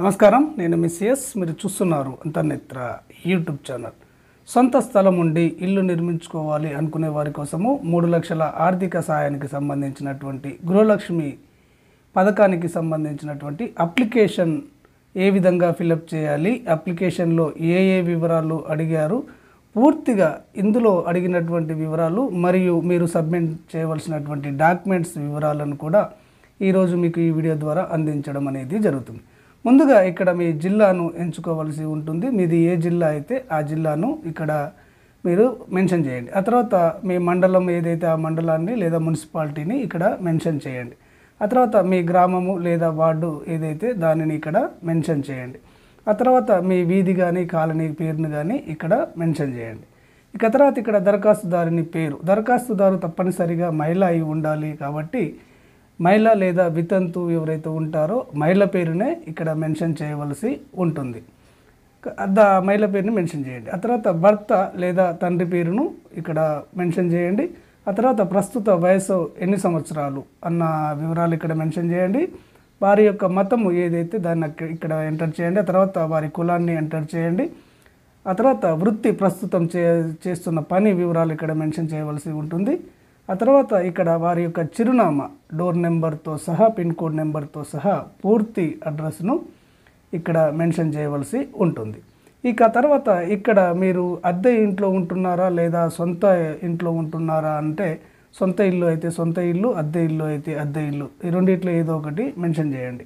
నమస్కారం నేను ఎస్ మీరు చూస్తున్నారు అంతర్నేత్ర యూట్యూబ్ ఛానల్ సొంత స్థలం ఉండి ఇల్లు నిర్మించుకోవాలి అనుకునే వారి కోసము మూడు లక్షల ఆర్థిక సహాయానికి సంబంధించినటువంటి గృహలక్ష్మి పథకానికి సంబంధించినటువంటి అప్లికేషన్ ఏ విధంగా ఫిలప్ చేయాలి అప్లికేషన్లో ఏ ఏ వివరాలు అడిగారు పూర్తిగా ఇందులో అడిగినటువంటి వివరాలు మరియు మీరు సబ్మిట్ చేయవలసినటువంటి డాక్యుమెంట్స్ వివరాలను కూడా ఈరోజు మీకు ఈ వీడియో ద్వారా అందించడం అనేది జరుగుతుంది ముందుగా ఇక్కడ మీ జిల్లాను ఎంచుకోవాల్సి ఉంటుంది మీది ఏ జిల్లా అయితే ఆ జిల్లాను ఇక్కడ మీరు మెన్షన్ చేయండి ఆ తర్వాత మీ మండలం ఏదైతే ఆ మండలాన్ని లేదా మున్సిపాలిటీని ఇక్కడ మెన్షన్ చేయండి ఆ తర్వాత మీ గ్రామము లేదా వార్డు ఏదైతే దానిని ఇక్కడ మెన్షన్ చేయండి ఆ తర్వాత మీ వీధి కానీ కాలనీ పేరుని కానీ ఇక్కడ మెన్షన్ చేయండి ఇక తర్వాత ఇక్కడ దరఖాస్తుదారుని పేరు దరఖాస్తుదారు తప్పనిసరిగా మహిళ అయి ఉండాలి కాబట్టి మహిళ లేదా వితంతు ఎవరైతే ఉంటారో మహిళ పేరునే ఇక్కడ మెన్షన్ చేయవలసి ఉంటుంది మహిళ పేరుని మెన్షన్ చేయండి ఆ తర్వాత భర్త లేదా తండ్రి పేరును ఇక్కడ మెన్షన్ చేయండి ఆ తర్వాత ప్రస్తుత వయసు ఎన్ని సంవత్సరాలు అన్న వివరాలు ఇక్కడ మెన్షన్ చేయండి వారి యొక్క మతము ఏదైతే దాన్ని ఇక్కడ ఎంటర్ చేయండి ఆ తర్వాత వారి కులాన్ని ఎంటర్ చేయండి ఆ తర్వాత వృత్తి ప్రస్తుతం చే చేస్తున్న పని వివరాలు ఇక్కడ మెన్షన్ చేయవలసి ఉంటుంది ఆ తర్వాత ఇక్కడ వారి యొక్క చిరునామా డోర్ నెంబర్తో సహా పిన్ కోడ్ నెంబర్తో సహా పూర్తి అడ్రస్ను ఇక్కడ మెన్షన్ చేయవలసి ఉంటుంది ఇక తర్వాత ఇక్కడ మీరు అద్దె ఇంట్లో ఉంటున్నారా లేదా సొంత ఇంట్లో ఉంటున్నారా అంటే సొంత ఇల్లు అయితే సొంత ఇల్లు అద్దె ఇల్లు అయితే అద్దె ఇల్లు ఈ రెండిట్లో ఏదో ఒకటి మెన్షన్ చేయండి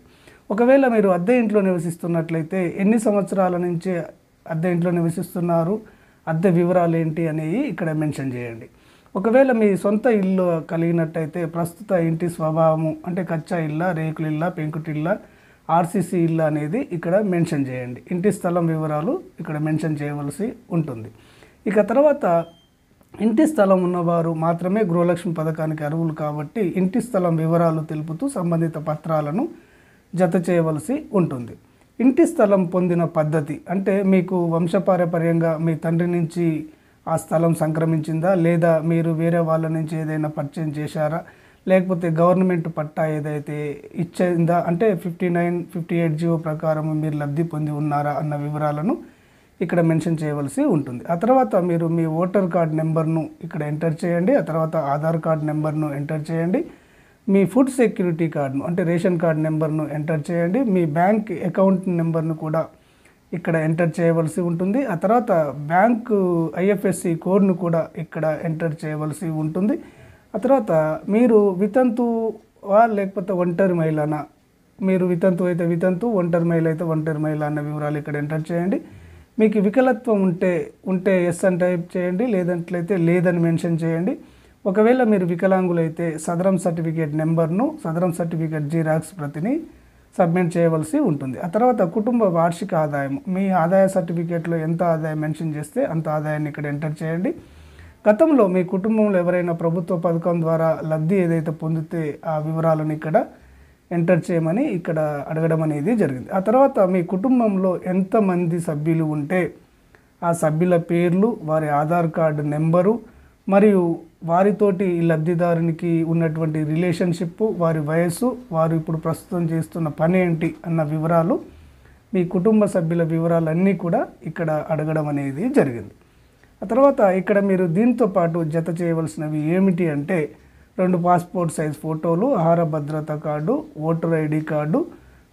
ఒకవేళ మీరు అద్దె ఇంట్లో నివసిస్తున్నట్లయితే ఎన్ని సంవత్సరాల నుంచి అద్దె ఇంట్లో నివసిస్తున్నారు అద్దె వివరాలు ఏంటి అనేవి ఇక్కడ మెన్షన్ చేయండి ఒకవేళ మీ సొంత ఇల్లు కలిగినట్టయితే ప్రస్తుత ఇంటి స్వభావము అంటే కచ్చా ఇళ్ళ రేకుల ఇళ్ళ పెంకుటిళ్ళ ఆర్సీసీ ఇల్లు అనేది ఇక్కడ మెన్షన్ చేయండి ఇంటి స్థలం వివరాలు ఇక్కడ మెన్షన్ చేయవలసి ఉంటుంది ఇక తర్వాత ఇంటి స్థలం ఉన్నవారు మాత్రమే గృహలక్ష్మి పథకానికి అర్హులు కాబట్టి ఇంటి స్థలం వివరాలు తెలుపుతూ సంబంధిత పత్రాలను జత చేయవలసి ఉంటుంది ఇంటి స్థలం పొందిన పద్ధతి అంటే మీకు వంశపారపర్యంగా మీ తండ్రి నుంచి ఆ స్థలం సంక్రమించిందా లేదా మీరు వేరే వాళ్ళ నుంచి ఏదైనా పర్చేజ్ చేశారా లేకపోతే గవర్నమెంట్ పట్టా ఏదైతే ఇచ్చిందా అంటే fifty nine fifty eight GO ప్రకారం మీరు లబ్ధి పొంది ఉన్నారా అన్న వివరాలను ఇక్కడ మెన్షన్ చేయవలసి ఉంటుంది ఆ తర్వాత మీరు మీ ఓటర్ కార్డ్ నెంబర్ను ఇక్కడ ఎంటర్ చేయండి ఆ తర్వాత ఆధార్ కార్డ్ నెంబర్ను ఎంటర్ చేయండి మీ ఫుడ్ సెక్యూరిటీ కార్డును అంటే రేషన్ కార్డ్ నెంబర్ను ఎంటర్ చేయండి మీ బ్యాంక్ అకౌంట్ నెంబర్ను కూడా ఇక్కడ ఎంటర్ చేయవలసి ఉంటుంది ఆ తర్వాత బ్యాంకు ఐఎఫ్ఎస్సి కోడ్ను కూడా ఇక్కడ ఎంటర్ చేయవలసి ఉంటుంది ఆ తర్వాత మీరు వితంతువా లేకపోతే ఒంటరి మహిళనా మీరు వితంతు అయితే వితంతు ఒంటరి మహిళ అయితే ఒంటరి మహిళ అన్న వివరాలు ఇక్కడ ఎంటర్ చేయండి మీకు వికలత్వం ఉంటే ఉంటే ఎస్ అని టైప్ చేయండి లేదంట్లయితే లేదని మెన్షన్ చేయండి ఒకవేళ మీరు వికలాంగులైతే సదరం సర్టిఫికేట్ నెంబర్ను సదరం సర్టిఫికేట్ జిరాక్స్ ప్రతిని సబ్మిట్ చేయవలసి ఉంటుంది ఆ తర్వాత కుటుంబ వార్షిక ఆదాయం మీ ఆదాయ సర్టిఫికేట్లో ఎంత ఆదాయం మెన్షన్ చేస్తే అంత ఆదాయాన్ని ఇక్కడ ఎంటర్ చేయండి గతంలో మీ కుటుంబంలో ఎవరైనా ప్రభుత్వ పథకం ద్వారా లబ్ధి ఏదైతే పొందితే ఆ వివరాలను ఇక్కడ ఎంటర్ చేయమని ఇక్కడ అడగడం అనేది జరిగింది ఆ తర్వాత మీ కుటుంబంలో ఎంతమంది సభ్యులు ఉంటే ఆ సభ్యుల పేర్లు వారి ఆధార్ కార్డు నెంబరు మరియు వారితోటి లబ్ధిదారునికి ఉన్నటువంటి రిలేషన్షిప్ వారి వయస్సు వారు ఇప్పుడు ప్రస్తుతం చేస్తున్న పని ఏంటి అన్న వివరాలు మీ కుటుంబ సభ్యుల వివరాలన్నీ కూడా ఇక్కడ అడగడం అనేది జరిగింది ఆ తర్వాత ఇక్కడ మీరు దీంతో పాటు జత చేయవలసినవి ఏమిటి అంటే రెండు పాస్పోర్ట్ సైజ్ ఫోటోలు ఆహార భద్రత కార్డు ఓటర్ ఐడి కార్డు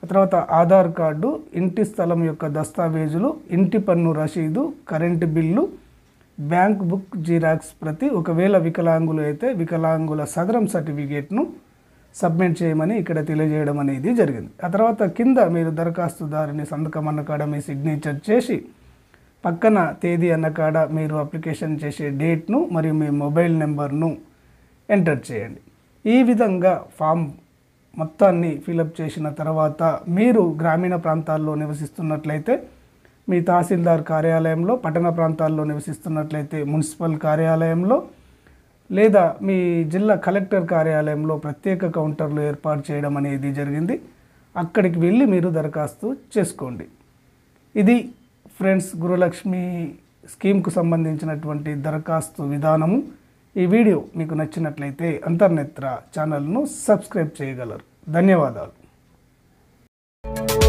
ఆ తర్వాత ఆధార్ కార్డు ఇంటి స్థలం యొక్క దస్తావేజులు ఇంటి పన్ను రసీదు current bill bank book xerox ప్రతి ఒకవేళ వికలాంగులు అయితే వికలాంగుల సదరం సర్టిఫికేట్ను సబ్మిట్ చేయమని ఇక్కడ తెలియజేయడం అనేది జరిగింది ఆ తర్వాత కింద మీరు దరఖాస్తుదారుని సంతకం అన్న కాడ మీ సిగ్నేచర్ చేసి పక్కన తేదీ అన్నకాడ మీరు అప్లికేషన్ చేసే డేట్ను మరియు మీ మొబైల్ నెంబర్ను ఎంటర్ చేయండి ఈ విధంగా ఫామ్ మొత్తాన్ని ఫిలప్ చేసిన తర్వాత మీరు గ్రామీణ ప్రాంతాల్లో నివసిస్తున్నట్లయితే మీ తహసీల్దార్ కార్యాలయంలో పట్టణ ప్రాంతాల్లో నివసిస్తున్నట్లయితే మున్సిపల్ కార్యాలయంలో లేదా మీ జిల్లా కలెక్టర్ కార్యాలయంలో ప్రత్యేక కౌంటర్లు ఏర్పాటు చేయడం అనేది జరిగింది అక్కడికి వెళ్ళి మీరు దరఖాస్తు చేసుకోండి ఇది ఫ్రెండ్స్ గురులక్ష్మి స్కీమ్కు సంబంధించినటువంటి దరఖాస్తు విధానము ఈ వీడియో మీకు నచ్చినట్లయితే అంతర్నేత్ర ఛానల్ను సబ్స్క్రైబ్ చేయగలరు ధన్యవాదాలు